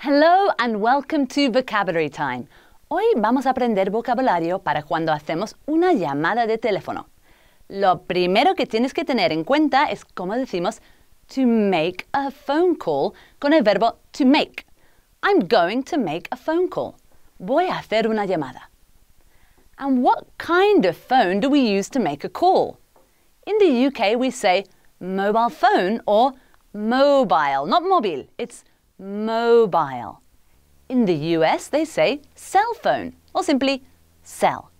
Hello and welcome to Vocabulary Time. Hoy vamos a aprender vocabulario para cuando hacemos una llamada de teléfono. Lo primero que tienes que tener en cuenta es cómo decimos to make a phone call con el verbo to make. I'm going to make a phone call. Voy a hacer una llamada. And what kind of phone do we use to make a call? In the UK, we say mobile phone or mobile, not mobile. It's mobile. In the US, they say cell phone or simply cell.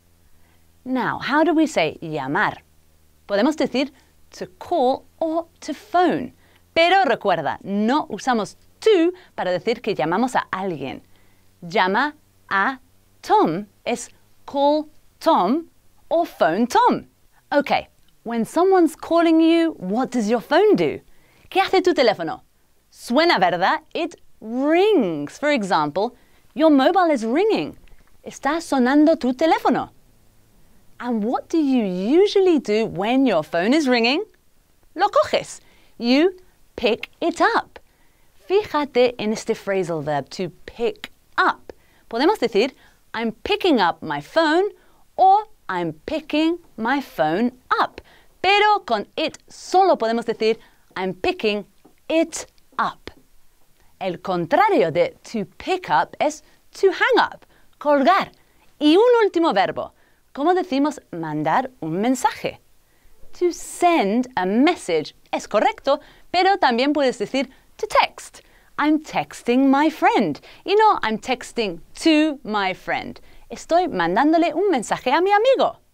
Now, how do we say llamar? Podemos decir to call or to phone. Pero recuerda, no usamos to para decir que llamamos a alguien. Llama a Tom es call Tom or phone Tom. Okay, when someone's calling you, what does your phone do? ¿Qué hace tu teléfono? Suena, er ¿verdad? It rings. For example, your mobile is ringing. Está sonando tu teléfono. And what do you usually do when your phone is ringing? Lo coges. You pick it up. Fíjate en este phrasal verb to pick up. Podemos decir, I'm picking up my phone or I'm picking my phone up. Pero con it solo podemos decir, I'm picking it El contrario de to pick up es to hang up, colgar. Y un último verbo. ¿Cómo decimos mandar un mensaje? To send a message es correcto, pero también puedes decir to text. I'm texting my friend. Y no, I'm texting to my friend. Estoy mandándole un mensaje a mi amigo.